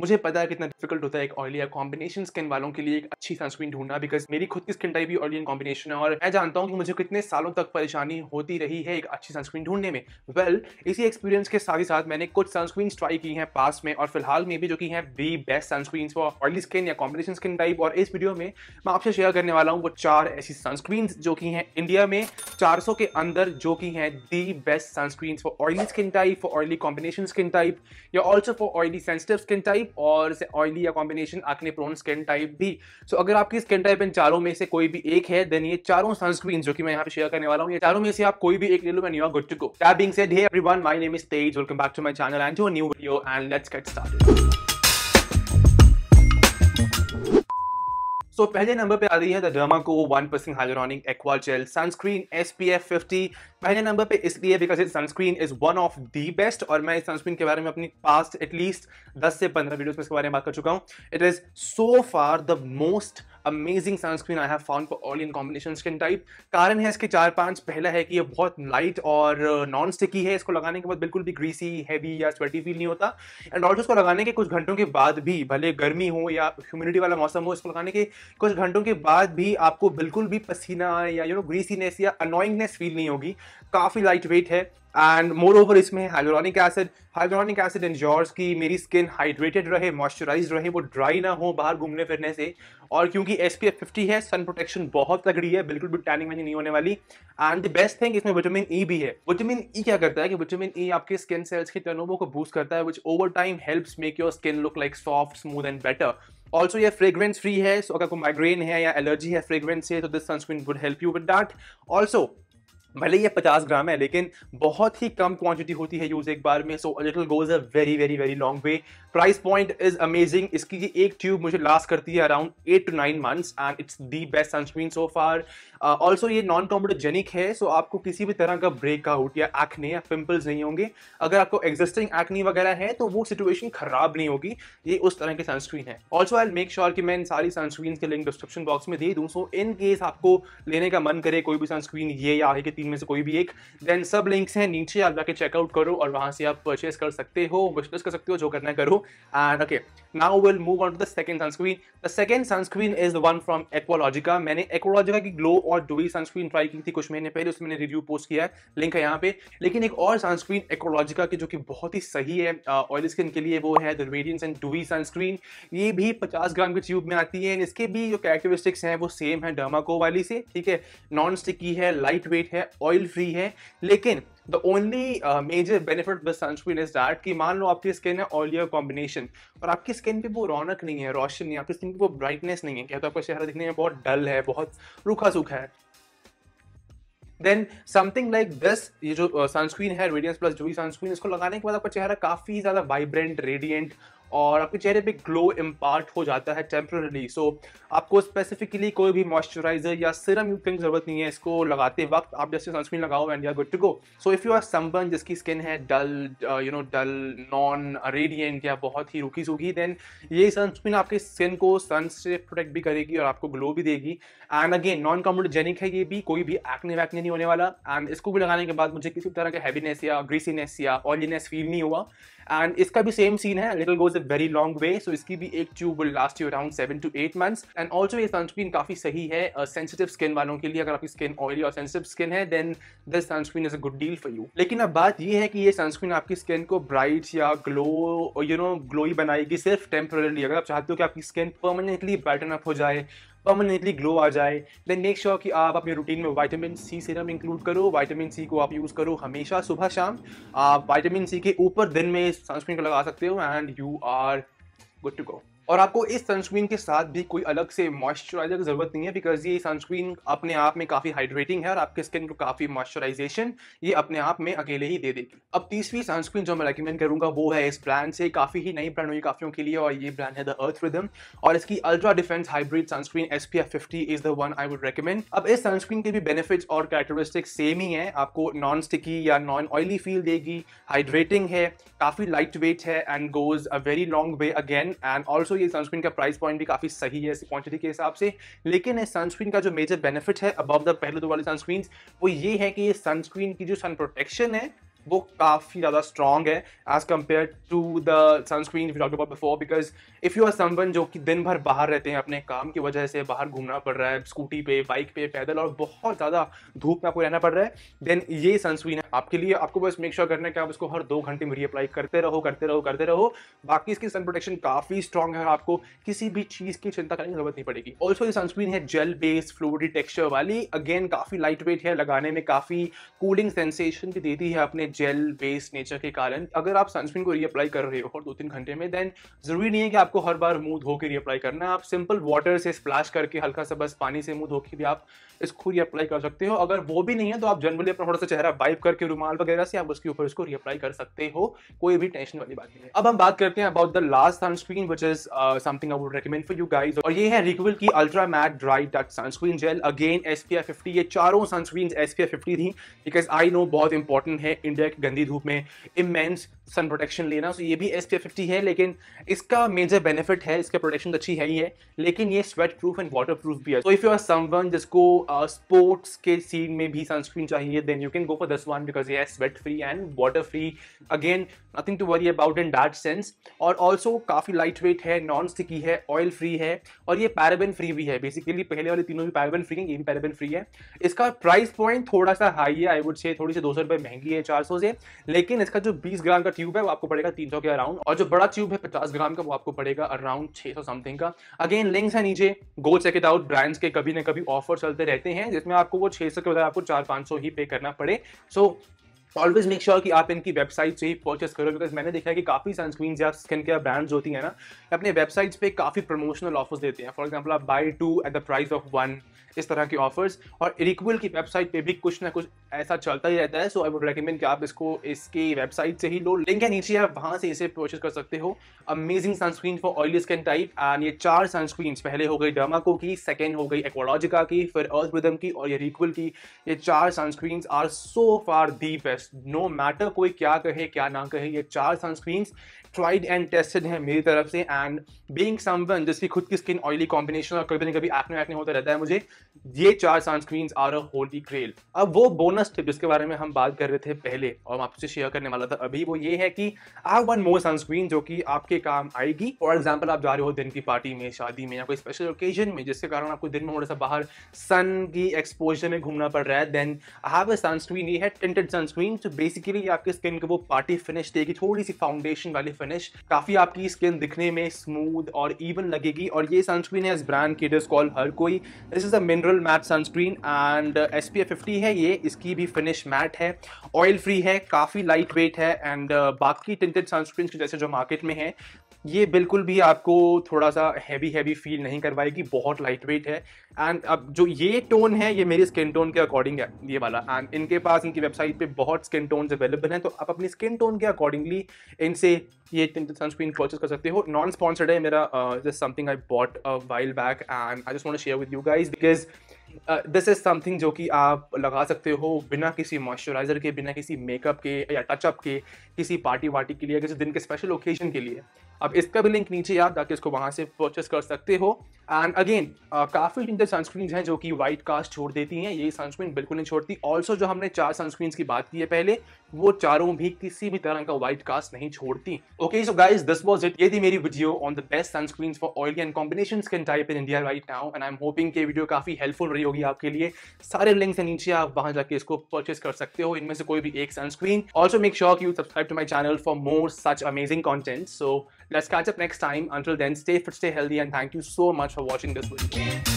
मुझे पता है कितना डिफिकल्ट होता है एक ऑयली या कॉम्बिनेशन स्किन वालों के लिए एक अच्छी सनस्क्रीन ढूंढना बिकॉज मेरी खुद की स्किन टाइप भी ऑयली एंड कॉम्बिनेशन है और मैं जानता हूँ कि मुझे कितने सालों तक परेशानी होती रही है एक अच्छी सनस्क्रीन ढूंढने में वेल well, इसी एक्सपीरियंस के साथ ही साथ मैंने कुछ सनस्क्रीन ट्राई की हैं पास में और फिलहाल में भी जो कि है the best sunscreen for oily skin या कॉम्बिनेशन स्किन टाइप और इस वीडियो में मैं आपसे शेयर करने वाला हूँ वो चार ऐसी सनस्क्रीन जो कि हैं इंडिया में चार के अंदर जो कि हैं the best sunscreen for oily skin type for oily combination skin type या also for oily sensitive skin type और ऑयली या combination acne prone skin type भी सो अगर आपकी स्किन टाइप इन चारों में से कोई भी एक है देन ये चारों सनस्क्रीन जो कि मैं यहाँ पे शेयर करने वाला हूँ ये चारों में से आप कोई भी एक ले लो मैं you are good to go that being said hey everyone my name is Tej welcome back to my channel and to a new video and let's get started so तो so, पहले नंबर पे आ रही है the Derma Co one percent hyaluronic aqua gel sunscreen S P F fifty पहले नंबर पे इसलिए because it sunscreen is one of the best और मैं इस सनस्क्रीन के बारे में अपनी पास्ट एटलीस्ट दस से पंद्रह वीडियोस में इसके बारे में बात कर चुका हूँ it is so far the most amazing sunscreen I have found for all in combination skin type कारण है इसके चार पांच पहला है कि ये बहुत लाइट और नॉन uh, स्टिकी है इसको लगाने के बाद बिल्कुल भी ग्रीसी हैवी या स्वेटी फील नहीं होता एंड ऑल्सो इसको लगाने के कुछ घंटों के बाद भी भले गर्मी हो या ह्यूमिडिटी वाला मौसम हो इसको लगाने के कुछ घंटों के बाद भी आपको बिल्कुल भी पसीना या यू नो ग्रीसीनेस या अनोइंगनेस फील नहीं होगी काफ़ी लाइट वेट है एंड मोर ओवर इसमें hyaluronic acid hyaluronic acid ensures की मेरी स्किन हाइड्रेटेड रहे मॉइस्चराइज रहे वो ड्राई ना हो बाहर घूमने फिरने से और क्योंकि एस पी एफ फिफ्टी है सन प्रोटेक्शन बहुत तगड़ी है बिल्कुल भी टैनिंग वैनिंग नहीं होने वाली एंड द बेस्ट थिंग इसमें विटामिन ई e भी है विटामिन ई e क्या करता है कि विटामिन ई e आपके स्किन सेल्स के तनोवों को बूस्ट करता है which over time helps make your skin look like soft smooth and better also ये फ्रेग्रेंस फ्री है सो अगर कोई माइग्रेन है या एलर्जी है फ्रेग्रेंस से तो this sunscreen would help you with that also भले ही ये पचास ग्राम है लेकिन बहुत ही कम क्वांटिटी होती है यूज़ एक बार में so little goes a very very very long way price point is amazing इसकी एक ट्यूब मुझे लास्ट करती है around eight to nine months and it's the best sunscreen so far also ये नॉन कॉम्बोटोजेनिक है सो so आपको किसी भी तरह का ब्रेकआउट या एक्ने या पिम्पल्स नहीं होंगे अगर आपको एग्जिस्टिंग एक्नी वगैरह है तो वो सिचुएशन खराब नहीं होगी ये उस तरह की सनस्क्रीन है ऑल्सो आई मेक श्योर कि मैं इन सारी सनस्क्रीन के लिंक डिस्क्रिप्शन बॉक्स में दे दूँ सो इन केस आपको लेने का मन करे कोई भी सनस्क्रीन ये या आगे के तीन में से कोई भी एक देन सब लिंक्स हैं नीचे आप जाके चेकआउट करो और वहाँ से आप परचेस कर सकते हो विशलिस्ट कर सकते हो जो करना करो and okay now will move on to the second sunscreen the second sunscreen is the one from Aqualogica मैंने एक्वालॉजिका की ग्लो और डुई सनस्क्रीन ट्राई की थी कुछ महीने पहले उसमें रिव्यू पोस्ट किया है लिंक है यहाँ पे लेकिन एक और सनस्क्रीन एक्वालॉजिका की जो कि बहुत ही सही है ऑयल स्किन के लिए वो है the radiance and dewy sunscreen ये भी पचास ग्राम के ट्यूब में आती है इसके भी जो कैरेक्टरिस्टिक्स हैं वो सेम है डर्माको वाली से ठीक है नॉन स्टिकी है लाइट वेट है ऑयल फ्री है लेकिन the only major benefit with sunscreen is that कि मान लो आपकी स्किन है ऑल ईयर कॉम्बिनेशन और आपकी स्किन पे वो रौनक नहीं है रोशन नहीं है आपकी स्किन पे वो ब्राइटनेस नहीं है क्या तो आपका चेहरा दिखने में बहुत डल है बहुत रूखा सूखा है देन समथिंग लाइक दिस ये जो सनस्क्रीन uh, है रेडियंस प्लस जो भी सनस्क्रीन इसको लगाने के बाद आपका चेहरा काफ़ी ज़्यादा वाइब्रेंट रेडियंट और आपके चेहरे पे ग्लो इम्पार्ट हो जाता है टेम्प्रेरली सो so, आपको स्पेसिफिकली कोई भी मॉइस्चराइजर या सिरम यू करने की जरूरत नहीं है इसको लगाते वक्त आप जैसे सनस्क्रीन लगाओ and you are good to go so if you are someone जिसकी स्किन है dull you know dull non radiant या बहुत ही रुकी सूखी देन ये सनस्क्रीन आपकी स्किन को सन से प्रोटेक्ट भी करेगी और आपको ग्लो भी देगी एंड अगेन नॉन कम्पोटोजेनिक है ये भी कोई भी एक्ने वैक्ने नहीं होने वाला एंड इसको भी लगाने के बाद मुझे किसी तरह का हैवीनेस या ग्रीसीनेस या ऑयलीनेस फील नहीं हुआ एंड इसका भी सेम सीन है little goes a very long way so इसकी भी एक tube will last you around seven to eight months and also ये सनस्क्रीन काफी सही है सेंसिटिव uh, स्किन वालों के लिए अगर आपकी स्किन ऑयली और सेंसिटिव स्किन है then this sunscreen is a good deal for you लेकिन अब बात ये है कि ये सनस्क्रीन आपकी स्किन को ब्राइट या ग्लो यू नो ग्लोई बनाएगी सिर्फ टेम्परली अगर आप चाहते हो कि आपकी स्किन परमानेंटली ब्राइटन अप हो जाए परमानेंटली ग्लो आ जाए देन मेक श्योर कि आप अपने रूटीन में वाइटामिन सी सीरम इंक्लूड करो वाइटामिन सी को आप यूज़ करो हमेशा सुबह शाम आप वाइटामिन सी के ऊपर दिन में सनस्क्रीन को लगा सकते हो and you are good to go और आपको इस सनस्क्रीन के साथ भी कोई अलग से मॉइस्चराइजर की ज़रूरत नहीं है बिकॉज ये सनस्क्रीन अपने आप में काफ़ी हाइड्रेटिंग है और आपके स्किन को काफ़ी मॉइस्चराइजेशन ये अपने आप में अकेले ही दे देगी अब तीसरी सनस्क्रीन जो मैं रिकमेंड करूंगा वो है इस ब्रांड से काफ़ी ही नई ब्रांड हुई काफ़ियों के लिए और ये ब्रांड है द अर्थ रिदम और इसकी ultra defence hybrid sunscreen S P F fifty is the one I would recommend अब इस सनस्क्रीन के भी बेनिफिट्स और कैरेक्टरिस्टिक सेम ही है आपको नॉन स्टिकी या नॉन ऑयली फील देगी हाइड्रेटिंग है काफ़ी लाइट वेट है and goes a very long way again and also ये सनस्क्रीन का प्राइस पॉइंट भी काफ़ी सही है क्वांटिटी के हिसाब से लेकिन इस सनस्क्रीन का जो मेजर बेनिफिट है अबव द पहले दो वाली सनस्क्रीन वो ये है कि ये सनस्क्रीन की जो सन प्रोटेक्शन है वो काफ़ी ज़्यादा स्ट्रॉन्ग है as compare to the sunscreen doctor about before because if you are someone जो कि दिन भर बाहर रहते हैं अपने काम की वजह से बाहर घूमना पड़ रहा है स्कूटी पे बाइक पे पैदल और बहुत ज़्यादा धूप में आपको रहना पड़ रहा है देन ये सनस्क्रीन है आपके लिए आपको बस मेक श्योर करना है कि आप इसको हर दो घंटे में रीअप्लाई करते रहो करते रहो करते रहो बाकी इसकी सन प्रोटेक्शन काफ़ी स्ट्रॉन्ग है आपको किसी भी चीज़ की चिंता करने की जरूरत नहीं पड़ेगी ऑल्सो ये सनस्क्रीन है जेल बेस्ड फ्लोडी टेक्सचर वाली अगेन काफ़ी लाइट वेट है लगाने में काफ़ी कूलिंग सेंसेशन भी देती है अपने जेल बेस्ड नेचर के कारण अगर आप सनस्क्रीन को रीअप्लाई कर रहे हो और दो तीन घंटे में देन जरूरी नहीं है कि आपको हर बार मुंह धो के रीअप्लाई करना है आप सिंपल वाटर से स्प्लैश करके हल्का सा बस पानी से मुंह धो के भी आप इसको रीअप्लाई कर सकते हो अगर वो भी नहीं है तो आप जनरली अपना थोड़ा सा चेहरा वाइप करके रुमाल वगैरह से आप उसके ऊपर इसको रीअप्लाई कर सकते हो कोई भी टेंशन वाली बात नहीं है अब हम बात करते हैं about the last sunscreen which is something I would recommend for you guys और ये है रिक्विल की ultra matte dry touch sunscreen gel again S P fifty ये चारों सनस्क्रीन एस पी फिफ्टी थी बिकॉज आई नो बहुत इंपॉर्टेंट है India India गंदी धूप में इमेंस सन प्रोटेक्शन लेना सो ये भी एस फिफ्टी है लेकिन इसका मेजर बेनिफिट है इसका प्रोटेक्शन तो अच्छी है ही है लेकिन ये sweat proof and water proof भी है तो इफ़ यू आर समन जिसको स्पोर्ट्स uh, के सीन में भी सनस्क्रीन चाहिए then you can go for this one because ये है sweat free and water free again nothing to worry about in that sense और ऑल्सो काफ़ी लाइट वेट है नॉन स्टिकी है ऑयल फ्री है और ये पैराबेन फ्री भी है बेसिकली पहले वाले तीनों भी पैराबेन फ्री हैं ये भी पैराबेन फ्री है इसका प्राइस पॉइंट थोड़ा सा हाई है आई वुड से थोड़ी सी दो सौ रुपये महंगी है चार सौ से लेकिन इसका जो बीस ग्राम का ट्यूब है वो आपको पड़ेगा तीन के अराउंड और जो बड़ा ट्यूब है पचास ग्राम का वो आपको पड़ेगा अराउंड 600 समथिंग का अगेन लिंक्स है नीचे go check it out brands के कभी ना कभी ऑफर चलते रहते हैं जिसमें आपको वो 600 के बजाय आपको चार पांच ही पे करना पड़े सो ऑलवेज मेक श्योर कि आप इनकी वेबसाइट से ही परचेस करो बिकॉज मैंने देखा है कि काफ़ी सनस्क्रीन या स्किन केयर ब्रांड्स होती हैं ना अपने वेबसाइट्स पे काफ़ी प्रमोशनल ऑफर्स देते हैं फॉर एग्जांपल आप buy two at the price of one इस तरह के ऑफर्स और इक्वल की वेबसाइट पे भी कुछ ना कुछ ऐसा चलता ही रहता है सो आई वुड रिकमेंड कि आप इसको इसकी वेबसाइट से ही लो लिंक है नीचे आप वहाँ से इसे परचेज कर सकते हो amazing sunscreen for oily skin type and ये चार सनस्क्रीन पहले हो गई डर्माको की सेकेंड हो गई एक्वालॉजिका की फिर अर्थ रिदम की और ये रिक्वल की ये चार sunscreen are so far the best no matter कोई क्या कहे क्या ना कहे ये चार सनस्क्रीन ट्राइड एंड टेस्टेड है मेरी तरफ से एंड बींग समन जिसकी खुद की स्किन ऑयली कॉम्बिनेशन और कभी ना कभी एक्ने एक्ने होता रहता है मुझे ये चार sunscreen are a holy grail अब वो बोनस ऑनेस्ट टिप जिसके बारे में हम बात कर रहे थे पहले और मैं आपसे शेयर करने वाला था अभी वो ये है कि आई वन मोर सनस्क्रीन जो कि आपके काम आएगी फॉर एग्जाम्पल आप जा रहे हो दिन की पार्टी में शादी में या कोई स्पेशल ओकेजन में जिसके कारण आपको दिन में थोड़ा सा बाहर सन की एक्सपोजर में घूमना पड़ रहा है देन हैव अ सनस्क्रीन ये है टेंटेड सनस्क्रीन तो बेसिकली आपकी स्किन को वो पार्टी फिनिश देगी थोड़ी सी फाउंडेशन वाली फिनिश काफ़ी आपकी स्किन दिखने में स्मूथ और इवन लगेगी और ये सनस्क्रीन है इस ब्रांड की डिस्कॉल हर कोई this is a mineral matte sunscreen and S P F fifty है ये इसकी की भी फिनिश मैट है ऑयल फ्री है काफ़ी लाइट वेट है एंड uh, बाकी टिंटेड सनस्क्रीन जैसे जो मार्केट में है ये बिल्कुल भी आपको थोड़ा सा हैवी हैवी फील नहीं करवाएगी बहुत लाइट वेट है एंड अब जो ये टोन है ये मेरी स्किन टोन के अकॉर्डिंग है ये वाला एंड इनके पास इनकी वेबसाइट पे बहुत स्किन टोन अवेलेबल हैं तो आप अपनी स्किन टोन के अकॉर्डिंगली इनसे ये सनस्क्रीन परचेज कर सकते हो नॉन स्पॉन्सर्ड है मेरा just something I bought while back and I just want share with you guys because this is something जो कि आप लगा सकते हो बिना किसी मॉइस्चराइज़र के बिना किसी मेकअप के या टचअप के किसी पार्टी वार्टी के लिए किसी दिन के स्पेशल ओकेजन के लिए अब इसका भी लिंक नीचे याद ताकि इसको वहाँ से परचेस कर सकते हो एंड अगेन काफ़ी जिनके सनस्क्रीन हैं जो कि वाइट कास्ट छोड़ देती हैं ये सनस्क्रीन बिल्कुल नहीं छोड़ती ऑल्सो जो हमने चार सनस्क्रीन की बात की है पहले वो चारों भी किसी भी तरह का वाइट कास्ट नहीं छोड़ती okay so guys this was it ये थी मेरी video on the best sunscreen for oil and combination skin type in India right now and I am hoping के वीडियो काफ़ी हेल्पफुल रही होगी आपके लिए सारे लिंक से नीचे आप वहाँ जाके इसको परचेस कर सकते हो इनमें से कोई भी एक sunscreen also make sure you subscribe to my channel for more such amazing content so Let's catch up next time. Until then, stay fit, stay healthy, and thank you so much for watching this video.